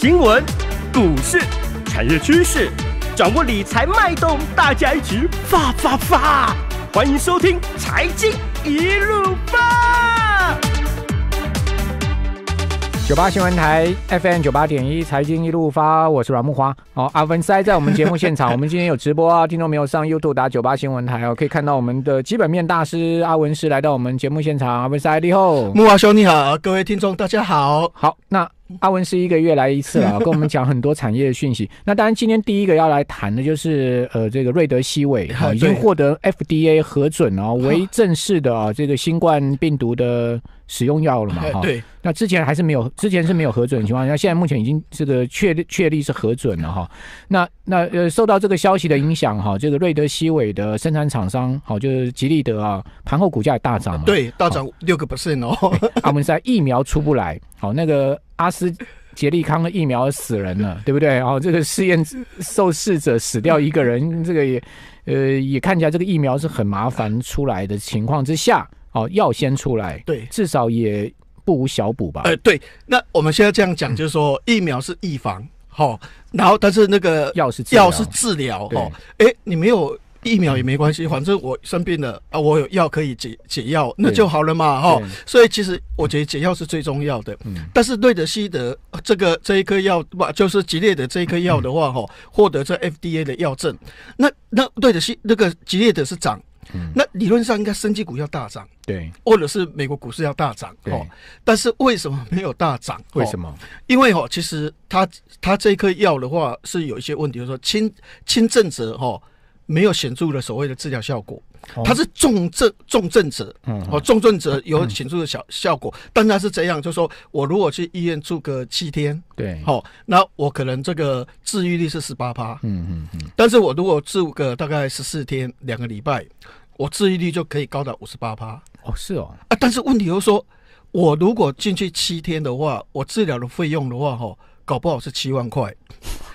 新闻、股市、产业趋势，掌握理财脉动，大家一起发发发！欢迎收听《财经一路发》。九八新闻台 FM 九八点一，《财经一路发》，我是阮木花。哦，阿文塞在我们节目现场，我们今天有直播啊，听众没有上 YouTube 打九八新闻台哦，可以看到我们的基本面大师阿文师来到我们节目现场。阿文塞，你好，木花兄你好，各位听众大家好，好那。阿文是一个月来一次啊，跟我们讲很多产业的讯息。那当然，今天第一个要来谈的就是呃，这个瑞德西韦 啊，已经获得 FDA 核准了，为 正式的啊，这个新冠病毒的使用药了嘛哈。对。那之前还是没有，之前是没有核准的情况，下，现在目前已经这个确确立是核准了哈。那那呃，受到这个消息的影响哈，这个瑞德西韦的生产厂商好就是吉利德啊，盘后股价也大涨了。对，大涨六个 percent 哦。阿文现在疫苗出不来，好那个。阿斯杰利康的疫苗死人了，对不对？然后这个试验受试者死掉一个人，这个也呃也看起来这个疫苗是很麻烦出来的情况之下，哦，药先出来，对，至少也不无小补吧。呃，对，那我们现在这样讲，就是说疫苗是预防，好，然后但是那个药是药是治疗，哦，哎，你没有。疫苗也没关系，反正我生病了啊，我有药可以解解药，那就好了嘛，哈。所以其实我觉得解药是最重要的。嗯。但是瑞德西德这个这一颗药不就是吉列的这一颗药的话，哈，获得这 FDA 的药证，那那瑞德西那个吉列的是涨，那理论上应该升级股要大涨，对，或者是美国股市要大涨，哈。但是为什么没有大涨？为什么？因为哈，其实它它这一颗药的话是有一些问题，就是、说轻轻症者哈。没有显著的所谓的治疗效果，它是重症重症者，哦，重症者有显著的小效果，当然是这样。就说我如果去医院住个七天，对，好，那我可能这个治愈率是十八趴，嗯嗯嗯。但是我如果住个大概十四天，两个礼拜，我治愈率就可以高达五十八趴。哦，是哦，啊，但是问题又说，我如果进去七天的话，我治疗的费用的话，哈，搞不好是七万块。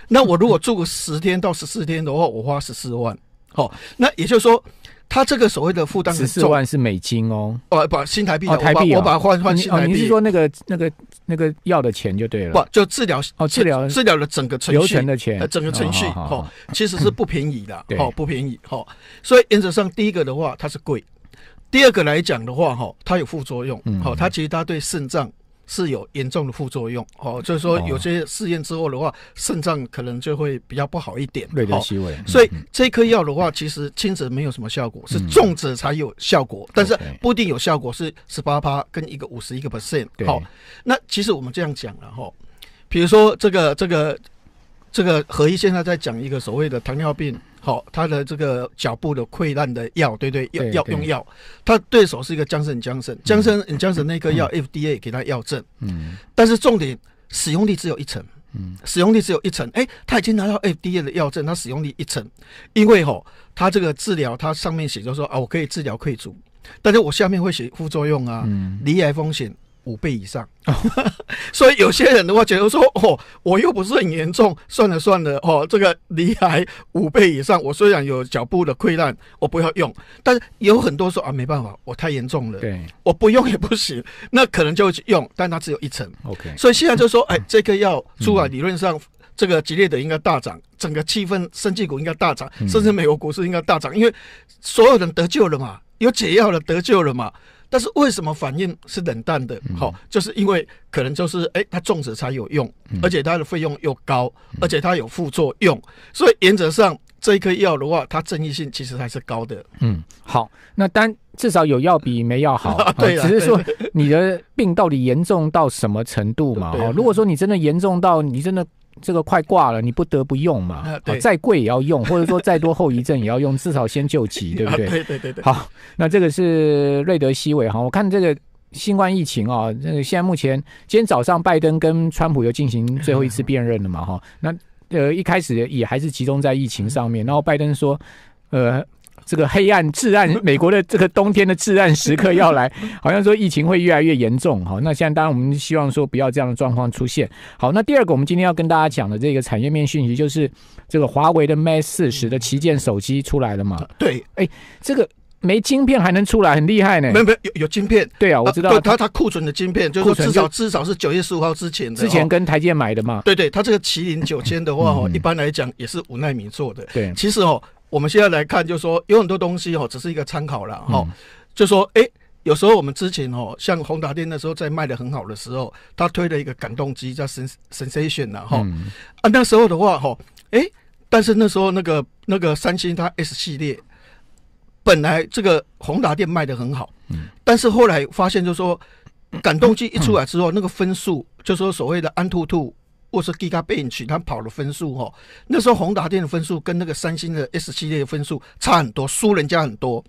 那我如果住个十天到十四天的话，我花十四万。哦，那也就是说，他这个所谓的负担十四万是美金哦，哦，把新台币，我我我把换换新台币，哦，你是说那个那个那个要的钱就对了，不就治疗哦，治疗治疗的整个流程的钱，整个程序哦，其实是不便宜的，哦，不便宜哦，所以原则上第一个的话它是贵，第二个来讲的话哈，它有副作用，嗯，好，它其实它对肾脏。是有严重的副作用哦，就是说有些试验之后的话，肾脏可能就会比较不好一点。所以这颗药的话，其实轻者没有什么效果，是重者才有效果，但是不一定有效果是十八趴跟一个五十一个 percent。好，那其实我们这样讲了哈，比如说这个这个。这个何医现在在讲一个所谓的糖尿病，好，他的这个脚部的溃烂的药，对对，要要用药。他对手是一个姜森姜森，姜森姜森 那个药 FDA 给他药证，嗯，但是重点使用率只有一成，嗯，使用率只有一成，哎，他已经拿到 FDA 的药证，他使用率一成，因为吼，他这个治疗他上面写着说啊，我可以治疗溃足，但是我下面会写副作用啊，嗯，离癌风险。五倍以上，所以有些人的话觉得说哦，我又不是很严重，算了算了哦，这个离癌五倍以上，我虽然有脚部的溃烂，我不要用，但是有很多说啊，没办法，我太严重了，对，我不用也不行，那可能就用，但它只有一层。OK，所以现在就说，哎，这个药出来，理论上这个吉烈的应该大涨，整个气氛、生气股应该大涨，甚至美国股市应该大涨，因为所有人得救了嘛，有解药了，得救了嘛。但是为什么反应是冷淡的？好，就是因为可能就是哎，它种植才有用，而且它的费用又高，而且它有副作用，所以原则上这一颗药的话，它争议性其实还是高的。嗯，好，那单至少有药比没药好。对，只是说你的病到底严重到什么程度嘛？哈，如果说你真的严重到你真的。这个快挂了，你不得不用嘛？啊，再贵也要用，或者说再多后遗症也要用，至少先救急，对不对？对对对对。好，那这个是瑞德西韦哈。我看这个新冠疫情啊，那个现在目前今天早上拜登跟川普又进行最后一次辨认了嘛？哈，那呃一开始也还是集中在疫情上面，然后拜登说，呃。这个黑暗、至暗，美国的这个冬天的至暗时刻要来，好像说疫情会越来越严重。好，那现在当然我们希望说不要这样的状况出现。好，那第二个我们今天要跟大家讲的这个产业面讯息，就是这个华为的 Mate 四十的旗舰手机出来了嘛？对，哎，这个没晶片还能出来，很厉害呢。没有，没有，有有晶片。对啊，我知道。它它库存的晶片，就是至少至少是九月十五号之前的。之前跟台积买的嘛。对对，它这个麒麟九千的话，哦，一般来讲也是五纳米做的。对，其实哦。我们现在来看，就是说有很多东西哦，只是一个参考了哈。就说哎，有时候我们之前哦，像宏达店那时候在卖的很好的时候，他推了一个感动机叫 Sensation 呐哈。啊，那时候的话哈，哎，但是那时候那个那个三星它 S 系列，本来这个宏达店卖的很好，嗯，但是后来发现就是说感动机一出来之后，那个分数就说所谓的安兔兔。或是 Giga 背景，它跑的分数哈，那时候宏达电的分数跟那个三星的 S 系列分数差很多，输人家很多。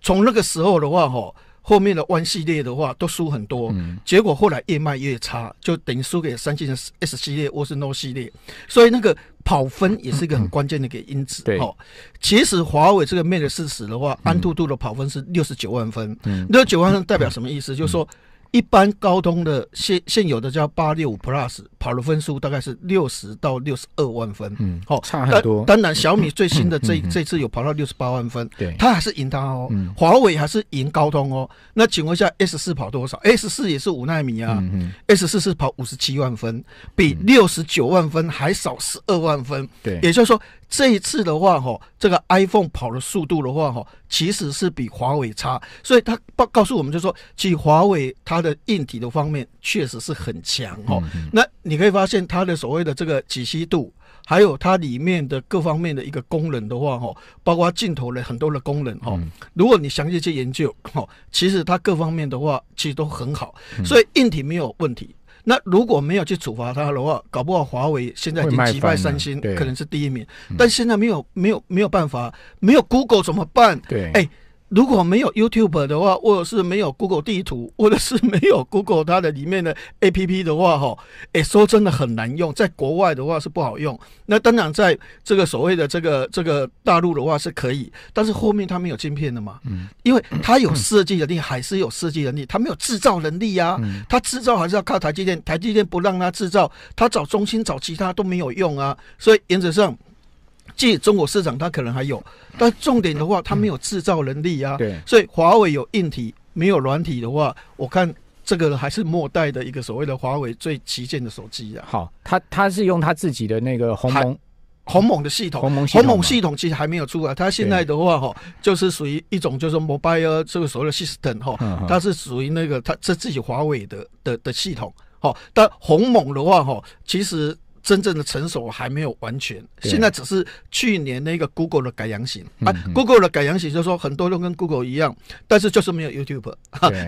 从那个时候的话，哈，后面的 One 系列的话都输很多，结果后来越卖越差，就等于输给三星的 S 系列或是 n o 系列。所以那个跑分也是一个很关键的一个因子。对，哦，其实华为这个 Mate 四十的话，安兔兔的跑分是六十九万分。六十九万分代表什么意思？就是说。一般高通的现现有的叫八六五 Plus 跑的分数大概是六十到六十二万分，嗯，好差很多。当然小米最新的这 这次有跑到六十八万分，对，它还是赢它哦，华为还是赢高通哦。那请问一下 S 四跑多少？S 四也是五纳米啊，S 嗯四是跑五十七万分，比六十九万分还少十二万分，对，也就是说。这一次的话，哈，这个 iPhone 跑的速度的话，哈，其实是比华为差，所以他告告诉我们，就说其实华为它的硬体的方面确实是很强，哈。那你可以发现它的所谓的这个解析度，还有它里面的各方面的一个功能的话，哈，包括镜头的很多的功能，哈。如果你详细去研究，哈，其实它各方面的话，其实都很好，所以硬体没有问题。那如果没有去处罚他的话，搞不好华为现在已经击败三星，可能是第一名。但现在没有、没有、没有办法，没有 Google 怎么办？对，哎。如果没有 YouTube 的话，或者是没有 Google 地图，或者是没有 Google 它的里面的 APP 的话，哈，哎，说真的很难用。在国外的话是不好用。那当然，在这个所谓的这个这个大陆的话是可以，但是后面它没有晶片的嘛，因为它有设计能力，还是有设计能力，它没有制造能力啊，它制造还是要靠台积电，台积电不让它制造，它找中心找其他都没有用啊，所以原则上。即中国市场，它可能还有，但重点的话，它没有制造能力啊。对，所以华为有硬体，没有软体的话，我看这个还是末代的一个所谓的华为最旗舰的手机。好，它它是用它自己的那个鸿蒙，鸿蒙的系统，鸿蒙系统其实还没有出来。它现在的话哈，就是属于一种就是 mobile 这个所谓的 system 哈，它是属于那个它自自己华为的的的系统。好，但鸿蒙的话哈，其实。真正的成熟还没有完全，现在只是去年那个 Google 的改良型啊，Google 的改良型就是说，很多都跟 Google 一样，但是就是没有 YouTube，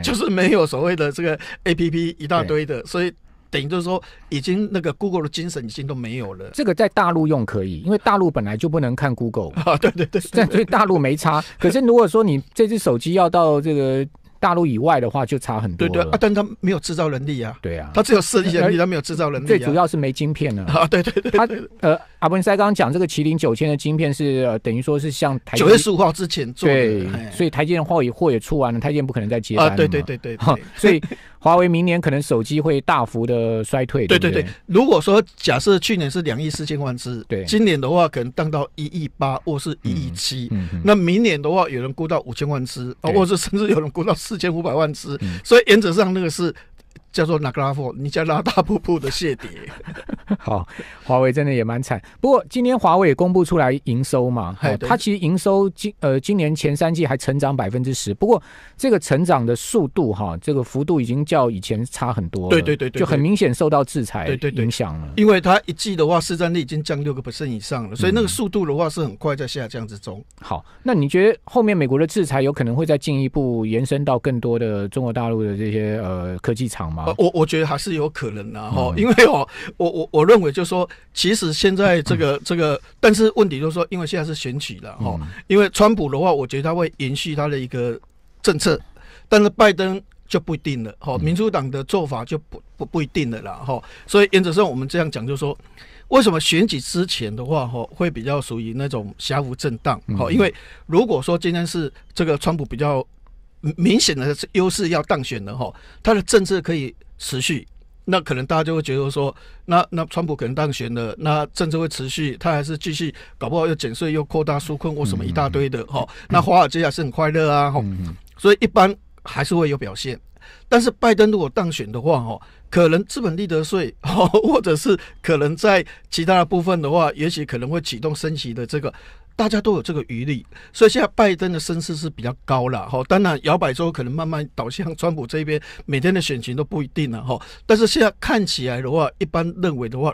就是没有所谓的这个 APP 一大堆的，所以等于就是说，已经那个 Google 的精神已经都没有了。这个在大陆用可以，因为大陆本来就不能看 Google 啊，对对对，所以大陆没差。可是如果说你这只手机要到这个。大陆以外的话就差很多对对啊，但他没有制造能力啊，对啊，他只有设计能力，他没有制造能力，最主要是没晶片了 啊，对对对，他呃。阿文塞刚刚讲这个麒麟九千的晶片是等于说是像台九月十五号之前，对，所以台积电货也货也出完了，台积电不可能再接单了。对对对对，所以华为明年可能手机会大幅的衰退。对对对，如果说假设去年是两亿四千万只，对，今年的话可能降到一亿八，或是一亿七，那明年的话有人估到五千万只，或者是甚至有人估到四千五百万只，所以原则上那个是。叫做纳格拉夫，你叫拉大瀑布的谢迪。好，华为真的也蛮惨。不过今天华为也公布出来营收嘛，它其实营收今呃今年前三季还成长百分之十。不过这个成长的速度哈，这个幅度已经较以前差很多。对对对对，就很明显受到制裁对对影响了。因为它一季的话，市占率已经降六个百分以上了，所以那个速度的话是很快在下降之中。好，那你觉得后面美国的制裁有可能会再进一步延伸到更多的中国大陆的这些呃科技厂？我我我觉得还是有可能的哈，因为哦，我我我认为就是说，其实现在这个这个，但是问题就是说，因为现在是选举了哈，因为川普的话，我觉得他会延续他的一个政策，但是拜登就不一定了哈，民主党的做法就不不不一定了啦哈，所以原则上我们这样讲就是说，为什么选举之前的话哈，会比较属于那种小幅震荡哈，因为如果说今天是这个川普比较。明显的优势要当选了哈，他的政策可以持续，那可能大家就会觉得说，那那川普可能当选了，那政策会持续，他还是继续搞不好又减税又扩大纾困或什么一大堆的哈，那华尔街还是很快乐啊哈，所以一般还是会有表现。但是拜登如果当选的话哈，可能资本利得税哈，或者是可能在其他的部分的话，也许可能会启动升级的这个。大家都有这个余力，所以现在拜登的声势是比较高了哈。当然，摇摆州可能慢慢倒向川普这边，每天的选情都不一定了哈。但是现在看起来的话，一般认为的话，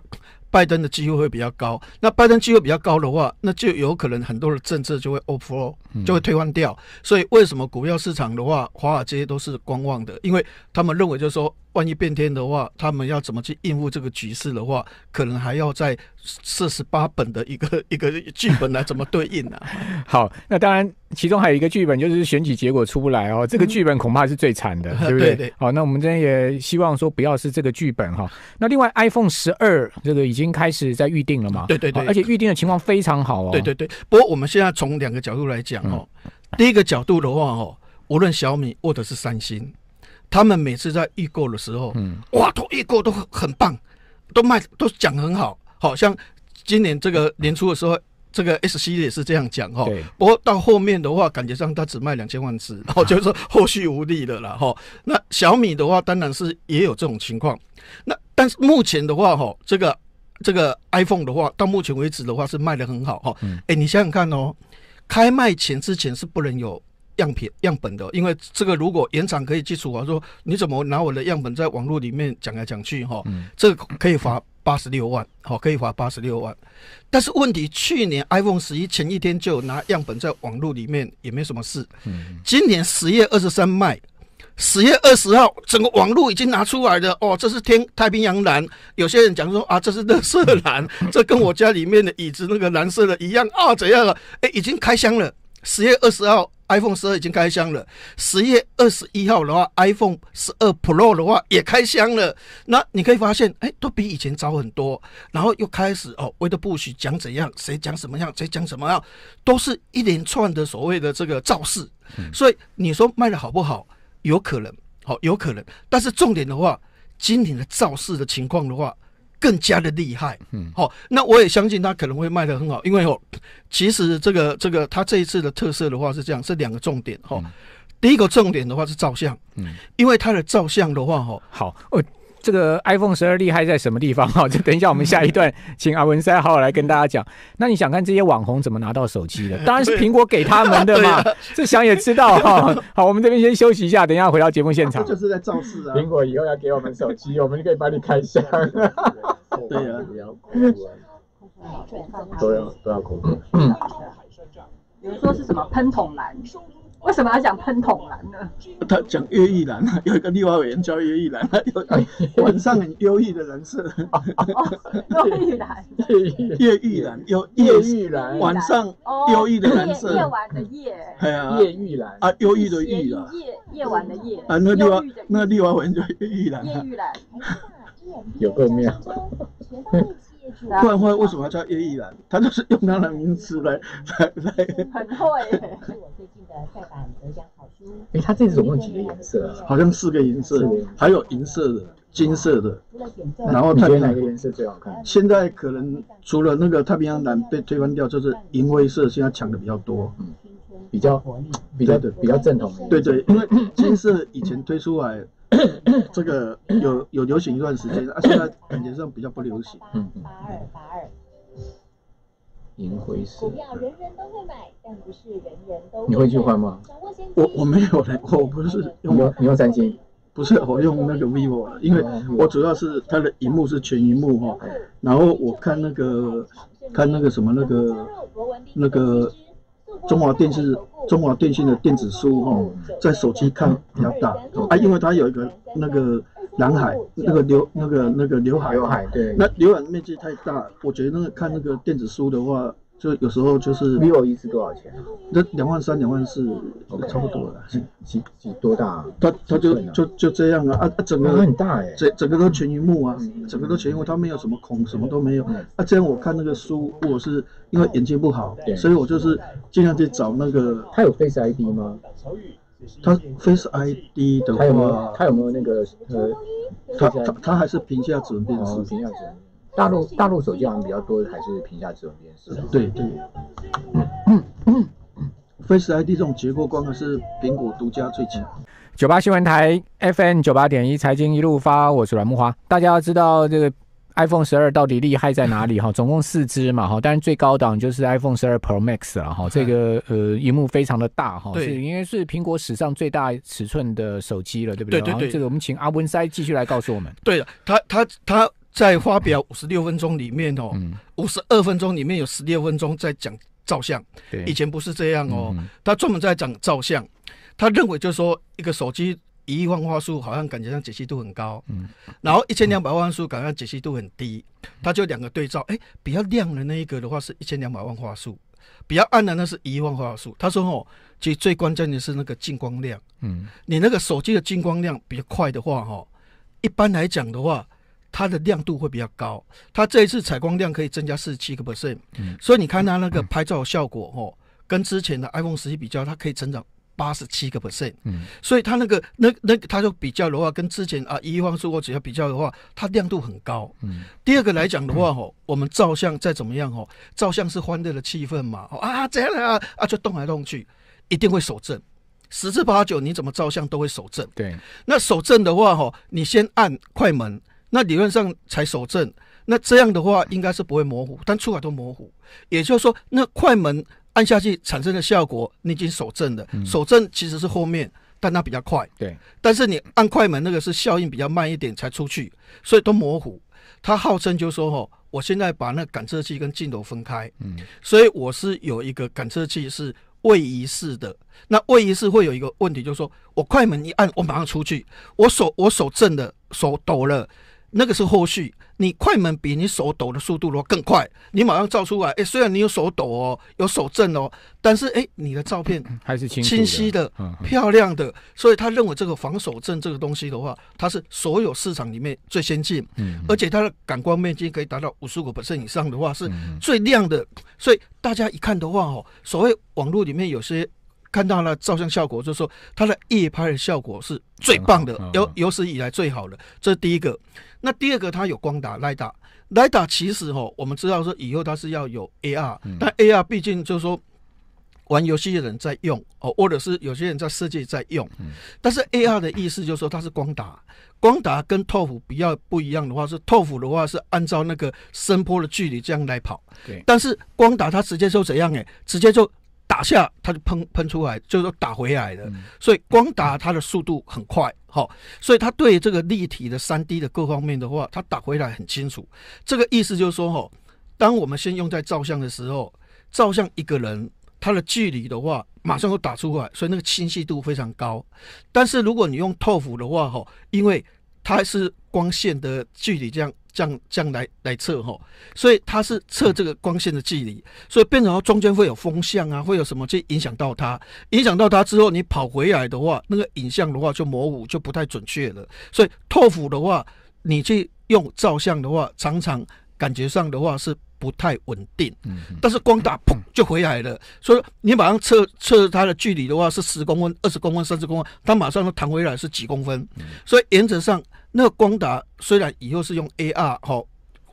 拜登的机会会比较高。那拜登机会比较高的话，那就有可能很多的政策就会 off，就会退换掉。所以为什么股票市场的话，华尔街都是观望的？因为他们认为就是说。万一变天的话，他们要怎么去应付这个局势的话，可能还要在四十八本的一个 一个剧本来怎么对应啊？好，那当然，其中还有一个剧本就是选举结果出不来哦，这个剧本恐怕是最惨的，对不对？好，那我们今天也希望说不要是这个剧本哈。那另外，iPhone 十二这个已经开始在预定了嘛？对对对，而且预定的情况非常好哦。对对对。不过我们现在从两个角度来讲哦，第一个角度的话哦，无论小米或者是三星。他们每次在预购的时候，嗯，哇，都预购都很棒，都卖都讲很好，好像今年这个年初的时候，这个 SC 也是这样讲哈。不过到后面的话，感觉上它只卖两千万只，然 后就是后续无力的了哈。那小米的话，当然是也有这种情况。那但是目前的话，哈，这个这个 iPhone 的话，到目前为止的话是卖的很好哈。嗯。哎，你想想看哦，开卖前之前是不能有。样品样本的，因为这个如果原厂可以记住啊，说你怎么拿我的样本在网络里面讲来讲去哈，这个可以罚八十六万，好，可以罚八十六万。但是问题，去年 iPhone 十一前一天就拿样本在网络里面也没什么事，今年十月二十三卖，十月二十号整个网络已经拿出来了，哦，这是天太平洋蓝，有些人讲说啊，这是乐色蓝，这跟我家里面的椅子那个蓝色的一样啊，怎样了？哎，已经开箱了。十月二十号，iPhone 十二已经开箱了。十月二十一号的话，iPhone 十二 Pro 的话也开箱了。那你可以发现，哎，都比以前早很多。然后又开始哦，为的不许讲怎样，谁讲什么样，谁讲什么样，都是一连串的所谓的这个造势。所以你说卖的好不好？有可能，好有可能。但是重点的话，今年的造势的情况的话。更加的厉害，嗯，好，那我也相信他可能会卖的很好，因为哦，其实这个这个他这一次的特色的话是这样，是两个重点哈。第一个重点的话是照相，嗯，因为它的照相的话哈，好，哦，这个 iPhone 十二厉害在什么地方哈？就等一下我们下一段，请阿文好好来跟大家讲。那你想看这些网红怎么拿到手机的？当然是苹果给他们的嘛，这想也知道哈。好，我们这边先休息一下，等一下回到节目现场，就是在造势啊。苹果以后要给我们手机，我们就可以帮你开箱。对呀、啊，都要都要恐怖。嗯。比如说是什么喷筒蓝？为什么要讲喷筒蓝呢？他讲夜遇蓝啊，有一个立法委员叫夜遇蓝啊，晚上很忧郁的人色。夜遇蓝，夜夜蓝，有夜遇蓝，晚上忧郁的人色。夜晚的夜，哎呀，夜遇蓝啊，忧郁的遇啊，夜夜晚的夜啊，那个立法那个立法委员叫夜遇蓝。有够妙！不然的话，为什么要叫叶以兰？他就是用他的名字来 来。来。很酷哎！哎，他这次共几个颜色？好像四个颜色，还有银色的、金色的。然后你觉得哪个颜色最好看？现在可能除了那个太平洋蓝被推翻掉，就是银灰色现在抢的比较多。嗯，比较比较的比较正统。对对，因为金色以前推出来。这个有有流行一段时间啊，现在感觉上比较不流行。嗯银灰色。不要人人都会买，但不是人人都你会去换吗？我我没有嘞，我不是过，你用三星，不是我用那个 vivo，因为我主要是它的荧幕是全荧幕哈，然后我看那个看那个什么那个那个。中华电视、中华电信的电子书哦，在手机看比较大，啊，因为它有一个那个蓝海，那个留、那个那个刘海刘海，对，那浏览面积太大，我觉得那个看那个电子书的话。就有时候就是，VIVO E 支多少钱啊？那两万三、两万四，差不多了。几几几多大？它它就就就这样啊啊！整个很大哎，整整个都全荧幕啊，整个都全荧幕，它没有什么孔，什么都没有。啊，这样我看那个书，我是因为眼睛不好，所以我就是尽量去找那个。它有 Face ID 吗？它 Face ID 的话，它有没有那个呃？它它它还是屏下指纹，屏下指纹。大陆大陆手机像比较多的还是屏下指纹电视，对对。Face ID 这种结构光的是苹果独家最强。九八新闻台 FM 九八点一财经一路发，我是阮木花。大家要知道这个 iPhone 十二到底厉害在哪里 哈？总共四支嘛哈，但是最高档就是 iPhone 十二 Pro Max 了哈。这个呃，荧幕非常的大哈，是因为是苹果史上最大尺寸的手机了，对不对？对对对。这个我们请阿文塞继续来告诉我们。对的，他他他。在发表五十六分钟里面哦，五十二分钟里面有十六分钟在讲照相。对，以前不是这样哦，他专门在讲照相。他认为就是说，一个手机一亿万画素好像感觉上解析度很高，嗯，然后一千两百万像素感觉解析度很低。他就两个对照，哎，比较亮的那一个的话是一千两百万画素，比较暗的那是一亿万画素。他说哦，其实最关键的是那个进光量，嗯，你那个手机的进光量比较快的话，哈，一般来讲的话。它的亮度会比较高，它这一次采光量可以增加四十七个 percent，所以你看它那个拍照效果哦，跟之前的 iPhone 十一比较，它可以增长八十七个 percent。嗯，所以它那个那那它就比较的话，跟之前啊，一方像素或只要比较的话，它亮度很高。嗯，第二个来讲的话哦，我们照相再怎么样哦，照相是欢乐的气氛嘛，啊这样啊啊就动来动去，一定会守正，十之八九你怎么照相都会守正。对，那守正的话哦，你先按快门。那理论上才守正，那这样的话应该是不会模糊，但出来都模糊。也就是说，那快门按下去产生的效果，你已经守正了。守正其实是后面，但它比较快。对。但是你按快门那个是效应比较慢一点才出去，所以都模糊。他号称就说哦，我现在把那感测器跟镜头分开，嗯，所以我是有一个感测器是位移式的。那位移式会有一个问题，就是说我快门一按，我马上出去，我手我手正的手抖了。那个是后续，你快门比你手抖的速度罗更快，你马上照出来。哎，虽然你有手抖哦，有手震哦，但是哎，你的照片还是清晰的、漂亮的。所以他认为这个防手震这个东西的话，它是所有市场里面最先进而且它的感光面积可以达到五十五 percent 以上的话，是最亮的。所以大家一看的话哦，所谓网络里面有些。看到了照相效果，就说它的夜拍的效果是最棒的，有有史以来最好的。这是第一个。那第二个，它有光打、雷达、雷达。其实哦，我们知道说以后它是要有 AR，但 AR 毕竟就是说玩游戏的人在用哦，或者是有些人在设计在用。但是 AR 的意思就是说它是光打。光达跟透虎比较不一样的话，是透虎的话是按照那个声波的距离这样来跑。对，但是光达它直接就怎样？哎，直接就。打下它就喷喷出来，就是说打回来的，所以光打它的速度很快，好，所以它对这个立体的三 D 的各方面的话，它打回来很清楚。这个意思就是说，哈，当我们先用在照相的时候，照相一个人他的距离的话，马上会打出来，所以那个清晰度非常高。但是如果你用透幅的话，哈，因为它是光线的距离，这样、这样、这样来来测哈，所以它是测这个光线的距离，所以变成后中间会有风向啊，会有什么去影响到它，影响到它之后，你跑回来的话，那个影像的话就模糊，就不太准确了。所以透府的话，你去用照相的话，常常感觉上的话是不太稳定。但是光打砰就回来了，所以你马上测测它的距离的话是十公分、二十公分、三十公分，它马上弹回来是几公分。所以原则上。那个光达虽然以后是用 AR 好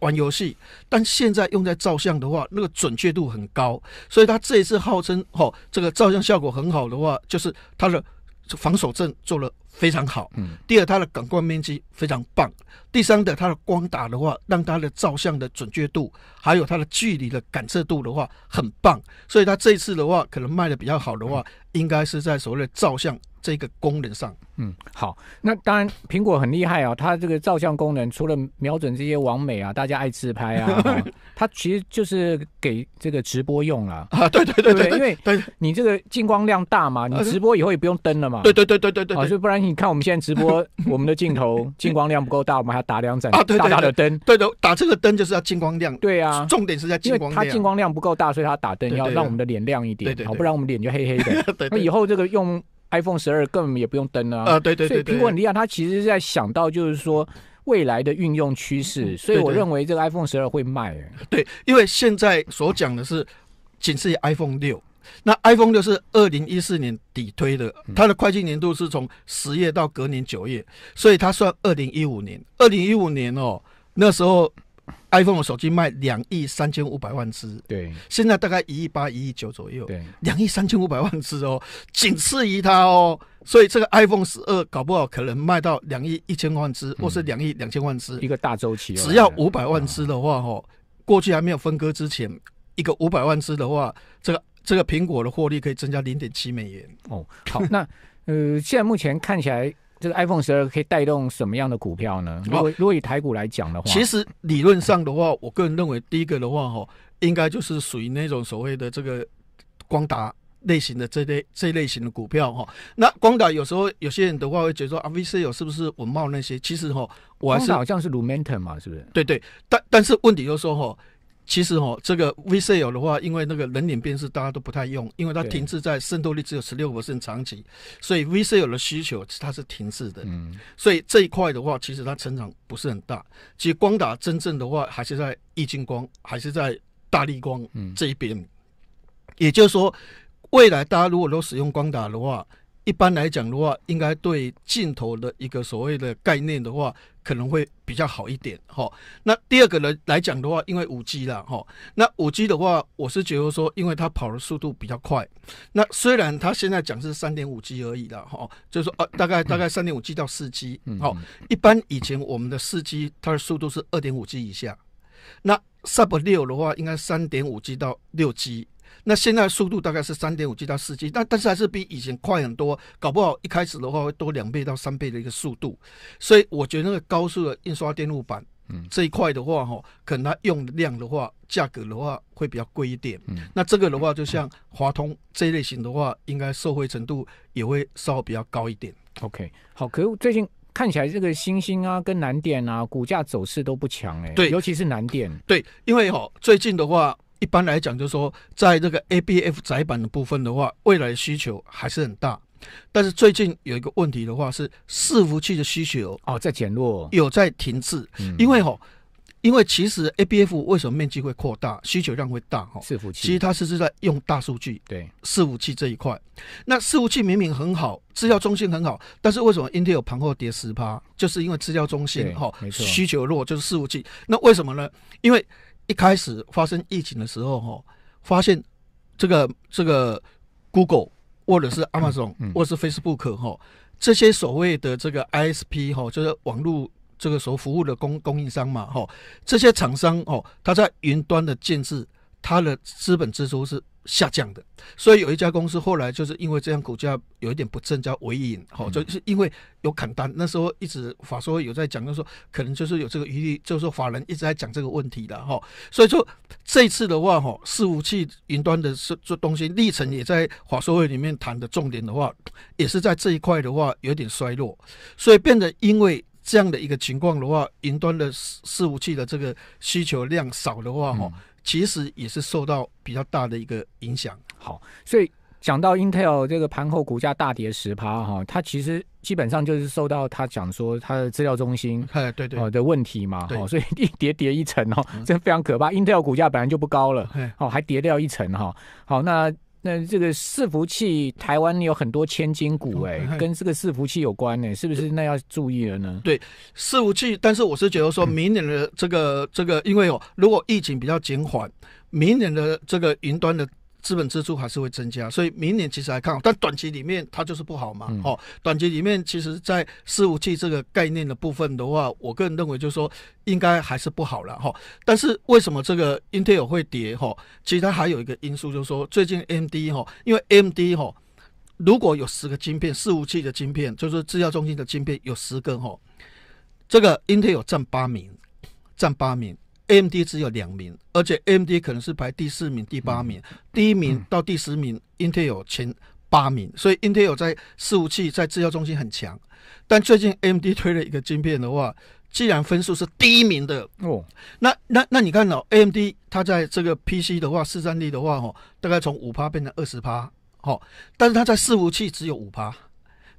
玩游戏，但现在用在照相的话，那个准确度很高。所以它这一次号称哦这个照相效果很好的话，就是它的防守阵做的非常好。嗯。第二，它的感光面积非常棒。第三的，它的光打的话，让它的照相的准确度还有它的距离的感测度的话很棒。所以它这一次的话，可能卖的比较好的话，应该是在所谓的照相。这个功能上，嗯，好，那当然，苹果很厉害啊，它这个照相功能除了瞄准这些网美啊，大家爱自拍啊，它其实就是给这个直播用了啊。对对对对，因为你这个进光量大嘛，你直播以后也不用灯了嘛。对对对对对对，啊，就不然你看我们现在直播，我们的镜头进光量不够大，我们还要打两盏大大的灯。对的，打这个灯就是要进光量。对啊，重点是在进光，它进光量不够大，所以它打灯要让我们的脸亮一点，对好，不然我们脸就黑黑的。那以后这个用。iPhone 十二根本也不用登啊！啊，对对对，所以苹果很厉害，他其实是在想到就是说未来的运用趋势，所以我认为这个 iPhone 十二会卖。对，因为现在所讲的是仅次于 iPhone 六，那 iPhone 六是二零一四年底推的，它的会计年度是从十月到隔年九月，所以它算二零一五年。二零一五年哦，那时候。iPhone 手机卖两亿三千五百万只，对，现在大概一亿八、一亿九左右，对，两亿三千五百万只哦，仅次于它哦，所以这个 iPhone 十二搞不好可能卖到两亿一千万只，或是两亿两千万只，一个大周期。只要五百万只的话，哦，过去还没有分割之前，一个五百万只的话，这个这个苹果的获利可以增加零点七美元哦。好，那呃，现在目前看起来。这个 iPhone 十二可以带动什么样的股票呢？如果如果以台股来讲的话，其实理论上的话，我个人认为第一个的话哈，应该就是属于那种所谓的这个光达类型的这类这类型的股票哈。那光达有时候有些人的话会觉得说啊，V C 有是不是文茂那些？其实哈，我还是好像是 l u m n t o n 嘛，是不是？对对，但但是问题就是说哈。其实哦，这个 VCEL 的话，因为那个人脸辨识大家都不太用，因为它停滞在渗透率只有十六个长期，所以 VCEL 的需求它是停滞的。嗯，所以这一块的话，其实它成长不是很大。其实光打真正的话，还是在易晶光，还是在大力光这一边。也就是说，未来大家如果都使用光打的话。一般来讲的话，应该对镜头的一个所谓的概念的话，可能会比较好一点哈。那第二个呢来讲的话，因为五 G 啦哈，那五 G 的话，我是觉得说，因为它跑的速度比较快。那虽然它现在讲是三点五 G 而已啦哈，就是说啊，大概大概三点五 G 到四 G。好，一般以前我们的四 G 它的速度是二点五 G 以下，那 Sub 六的话应该三点五 G 到六 G。那现在速度大概是三点五 G 到四 G，但但是还是比以前快很多，搞不好一开始的话会多两倍到三倍的一个速度，所以我觉得那高速的印刷电路板，嗯，这一块的话哈，可能它用量的话，价格的话会比较贵一点。嗯，那这个的话，就像华通这一类型的话，应该受惠程度也会稍微比较高一点。OK，好，可是最近看起来这个星星啊跟南电啊股价走势都不强哎，对，尤其是南电。对，因为哦最近的话。一般来讲，就是说，在这个 A B F 窄板的部分的话，未来需求还是很大。但是最近有一个问题的话，是伺服器的需求哦在减弱，有在停滞。因为哈，因为其实 A B F 为什么面积会扩大，需求量会大哈？伺服器其实它是是在用大数据。对，伺服器这一块，那伺服器明明很好，资料中心很好，但是为什么 Intel 盘后跌十趴？就是因为资料中心哈，需求弱就是伺服器。那为什么呢？因为一开始发生疫情的时候，哈，发现这个这个 Google 或者是 Amazon 或是 Facebook 哈，这些所谓的这个 ISP 哈，就是网络这个时候服务的供供应商嘛，哈，这些厂商哦，它在云端的建制，它的资本支出是。下降的，所以有一家公司后来就是因为这样股价有一点不正，叫尾影，好，就是因为有砍单。那时候一直法说有在讲，就说可能就是有这个余力，就是说法人一直在讲这个问题的哈。所以说这次的话，哈，服器云端的这这东西历程也在法说会里面谈的重点的话，也是在这一块的话有点衰落，所以变得因为这样的一个情况的话，云端的服器的这个需求量少的话，哈。其实也是受到比较大的一个影响。好，所以讲到 Intel 这个盘后股价大跌十趴哈，它其实基本上就是受到他讲说它的资料中心，哎对对，的问题嘛。哈，所以一跌跌一层哦，真非常可怕。Intel 股价本来就不高了，好还跌掉一层哈。好，那。那这个伺服器，台湾有很多千金股，哎，跟这个伺服器有关呢，是不是？那要注意了呢。对，伺服器，但是我是觉得说，明年的这个这个，因为如果疫情比较减缓，明年的这个云端的。资本支出还是会增加，所以明年其实还看好，但短期里面它就是不好嘛。哈，短期里面其实在四五 G 这个概念的部分的话，我个人认为就是说应该还是不好了哈。但是为什么这个 Intel 会跌？哈，其实它还有一个因素就是说，最近 MD 哈，因为 MD 哈，如果有十个晶片四五 G 的晶片，就是制药中心的晶片有十个哈，这个 Intel 占八名，占八名。AMD 只有两名，而且 AMD 可能是排第四名、第八名，第一名到第十名 Intel 前八名，所以 Intel 在服器、在制造中心很强。但最近 AMD 推了一个晶片的话，既然分数是第一名的哦，那那那你看哦，AMD 它在这个 PC 的话，市占率的话哦，大概从五趴变成二十趴，好，但是它在服器只有五趴。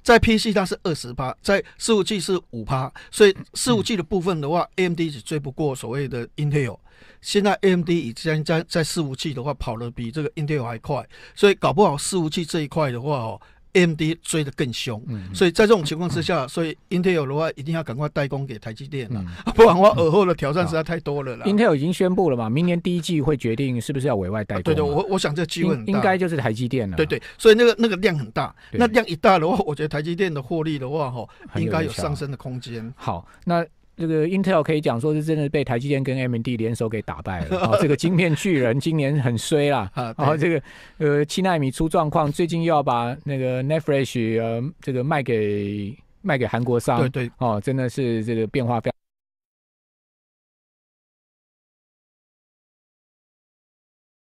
在 PC 它是二十八，在四五 G 是五趴，所以四五 G 的部分的话，AMD 是追不过所谓的 Intel。现在 AMD 已经在在四五 G 的话跑得比这个 Intel 还快，所以搞不好四五 G 这一块的话。AMD 追的更凶，所以在这种情况之下，所以 Intel 的话一定要赶快代工给台积电了，不然话耳后的挑战实在太多了啦。Intel 已经宣布了嘛，明年第一季会决定是不是要委外代工。对对，我我想这个机会应该就是台积电了。对对，所以那个那个量很大，那量一大的话，我觉得台积电的获利的话，吼应该有上升的空间。好，那。这个 Intel 可以讲说是真的被台积电跟 AMD 联手给打败了啊！这个晶片巨人 今年很衰啦啊！然后这个呃七纳米出状况，最近又要把那个 Nephresh 呃这个卖给卖给韩国商对对哦，真的是这个变化非常。